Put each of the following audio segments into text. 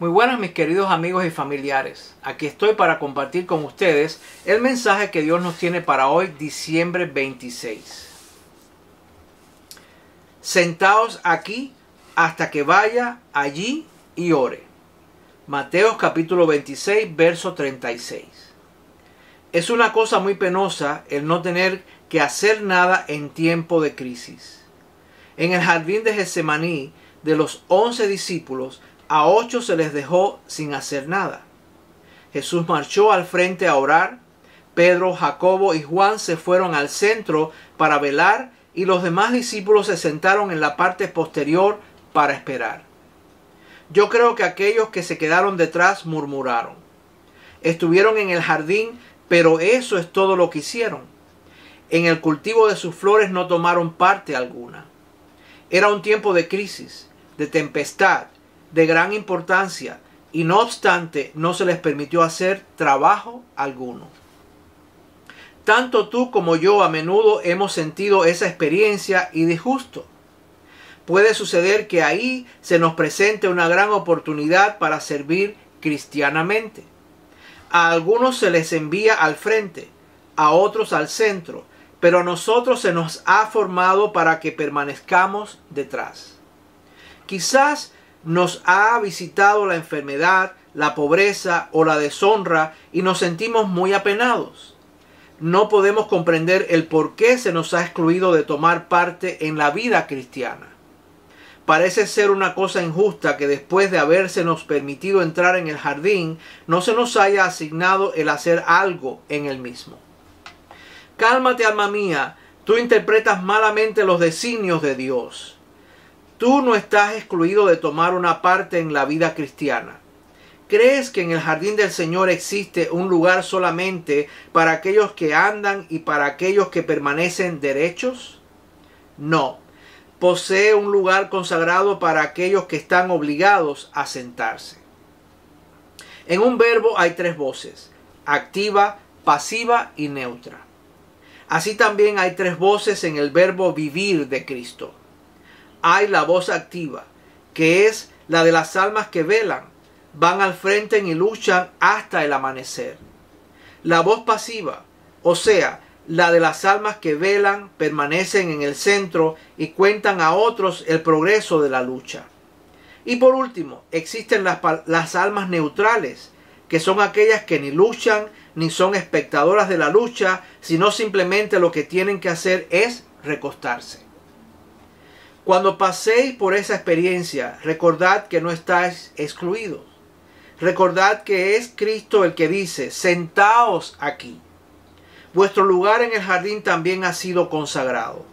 Muy buenas mis queridos amigos y familiares. Aquí estoy para compartir con ustedes el mensaje que Dios nos tiene para hoy, diciembre 26. Sentaos aquí hasta que vaya allí y ore. Mateo capítulo 26, verso 36. Es una cosa muy penosa el no tener que hacer nada en tiempo de crisis. En el jardín de Getsemaní de los once discípulos, a ocho se les dejó sin hacer nada. Jesús marchó al frente a orar. Pedro, Jacobo y Juan se fueron al centro para velar y los demás discípulos se sentaron en la parte posterior para esperar. Yo creo que aquellos que se quedaron detrás murmuraron. Estuvieron en el jardín, pero eso es todo lo que hicieron. En el cultivo de sus flores no tomaron parte alguna. Era un tiempo de crisis, de tempestad, de gran importancia y no obstante no se les permitió hacer trabajo alguno. Tanto tú como yo a menudo hemos sentido esa experiencia y de justo. Puede suceder que ahí se nos presente una gran oportunidad para servir cristianamente. A algunos se les envía al frente, a otros al centro, pero a nosotros se nos ha formado para que permanezcamos detrás. Quizás nos ha visitado la enfermedad, la pobreza o la deshonra y nos sentimos muy apenados. No podemos comprender el por qué se nos ha excluido de tomar parte en la vida cristiana. Parece ser una cosa injusta que después de nos permitido entrar en el jardín, no se nos haya asignado el hacer algo en el mismo. Cálmate, alma mía, tú interpretas malamente los designios de Dios. Tú no estás excluido de tomar una parte en la vida cristiana. ¿Crees que en el jardín del Señor existe un lugar solamente para aquellos que andan y para aquellos que permanecen derechos? No. Posee un lugar consagrado para aquellos que están obligados a sentarse. En un verbo hay tres voces, activa, pasiva y neutra. Así también hay tres voces en el verbo vivir de Cristo hay la voz activa, que es la de las almas que velan, van al frente y luchan hasta el amanecer. La voz pasiva, o sea, la de las almas que velan, permanecen en el centro y cuentan a otros el progreso de la lucha. Y por último, existen las, las almas neutrales, que son aquellas que ni luchan ni son espectadoras de la lucha, sino simplemente lo que tienen que hacer es recostarse. Cuando paséis por esa experiencia, recordad que no estáis excluidos. Recordad que es Cristo el que dice, sentaos aquí. Vuestro lugar en el jardín también ha sido consagrado.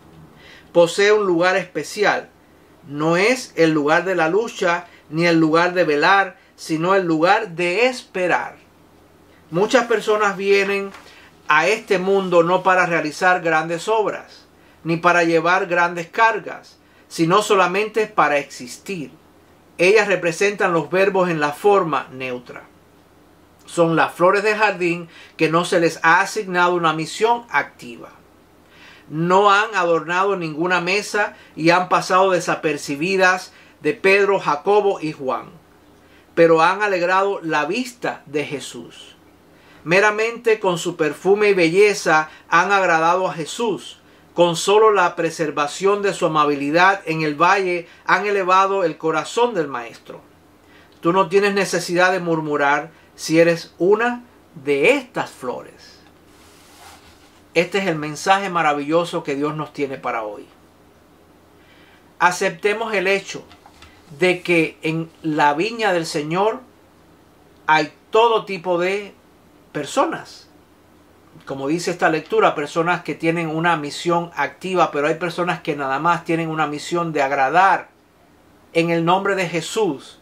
Posee un lugar especial. No es el lugar de la lucha ni el lugar de velar, sino el lugar de esperar. Muchas personas vienen a este mundo no para realizar grandes obras, ni para llevar grandes cargas, sino solamente para existir. Ellas representan los verbos en la forma neutra. Son las flores de jardín que no se les ha asignado una misión activa. No han adornado ninguna mesa y han pasado desapercibidas de Pedro, Jacobo y Juan, pero han alegrado la vista de Jesús. Meramente con su perfume y belleza han agradado a Jesús, con solo la preservación de su amabilidad en el valle han elevado el corazón del maestro. Tú no tienes necesidad de murmurar si eres una de estas flores. Este es el mensaje maravilloso que Dios nos tiene para hoy. Aceptemos el hecho de que en la viña del Señor hay todo tipo de personas como dice esta lectura, personas que tienen una misión activa, pero hay personas que nada más tienen una misión de agradar en el nombre de Jesús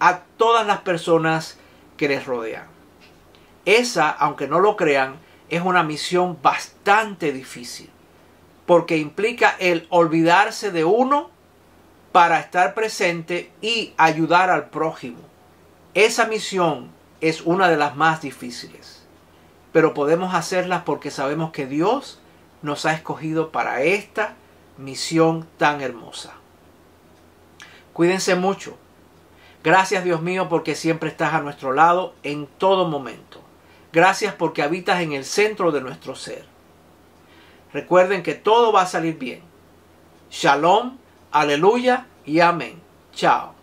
a todas las personas que les rodean. Esa, aunque no lo crean, es una misión bastante difícil, porque implica el olvidarse de uno para estar presente y ayudar al prójimo. Esa misión es una de las más difíciles pero podemos hacerlas porque sabemos que Dios nos ha escogido para esta misión tan hermosa. Cuídense mucho. Gracias Dios mío porque siempre estás a nuestro lado en todo momento. Gracias porque habitas en el centro de nuestro ser. Recuerden que todo va a salir bien. Shalom, aleluya y amén. Chao.